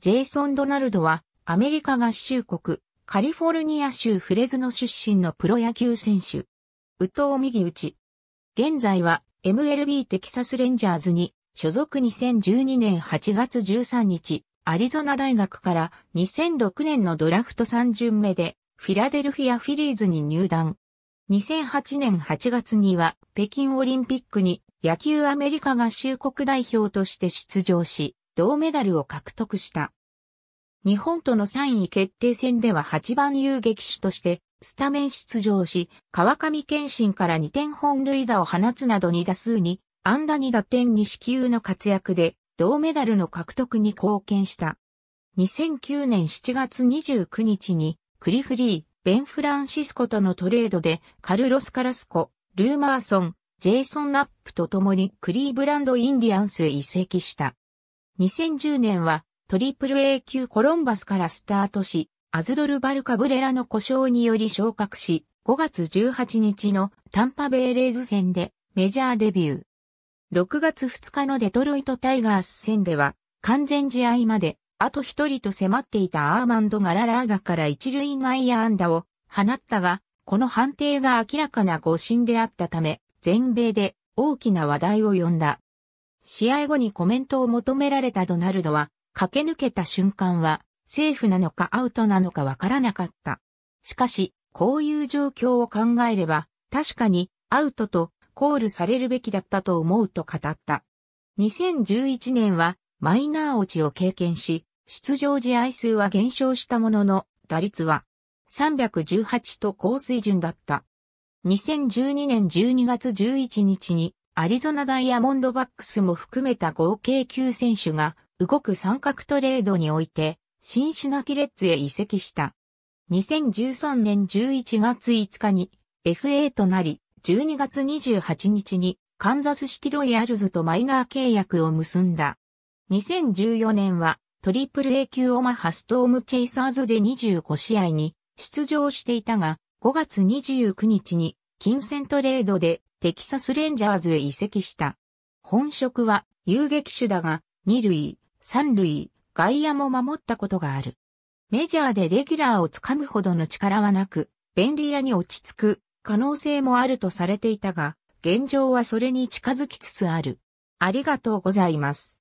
ジェイソン・ドナルドは、アメリカ合衆国、カリフォルニア州フレズノ出身のプロ野球選手。宇藤右打ち。現在は、MLB テキサスレンジャーズに、所属2012年8月13日、アリゾナ大学から2006年のドラフト3巡目で、フィラデルフィア・フィリーズに入団。2008年8月には、北京オリンピックに、野球アメリカ合衆国代表として出場し、銅メダルを獲得した。日本との3位決定戦では8番遊撃手としてスタメン出場し、川上健信から2点本塁打を放つなど2打数に、安打2打点に支給の活躍で、銅メダルの獲得に貢献した。2009年7月29日に、クリフリー、ベン・フランシスコとのトレードで、カルロス・カラスコ、ルーマーソン、ジェイソン・ナップと共にクリーブランド・インディアンスへ移籍した。2010年はトリプル A 級コロンバスからスタートし、アズドルバルカブレラの故障により昇格し、5月18日のタンパベイレーズ戦でメジャーデビュー。6月2日のデトロイトタイガース戦では完全試合まであと一人と迫っていたアーマンド・ガララーガから一塁内野安打を放ったが、この判定が明らかな誤審であったため、全米で大きな話題を呼んだ。試合後にコメントを求められたドナルドは、駆け抜けた瞬間は、セーフなのかアウトなのかわからなかった。しかし、こういう状況を考えれば、確かに、アウトとコールされるべきだったと思うと語った。2011年は、マイナー落ちを経験し、出場試合数は減少したものの、打率は318と高水準だった。2012年12月11日にアリゾナダイヤモンドバックスも含めた合計9選手が動く三角トレードにおいてシンシナキレッツへ移籍した。2013年11月5日に FA となり、12月28日にカンザスシティロイヤルズとマイナー契約を結んだ。2014年はトリプル A 級オマハストームチェイサーズで25試合に出場していたが、5月29日に金銭トレードでテキサスレンジャーズへ移籍した。本職は遊撃手だが、二塁、三塁、外野も守ったことがある。メジャーでレギュラーをつかむほどの力はなく、便利屋に落ち着く可能性もあるとされていたが、現状はそれに近づきつつある。ありがとうございます。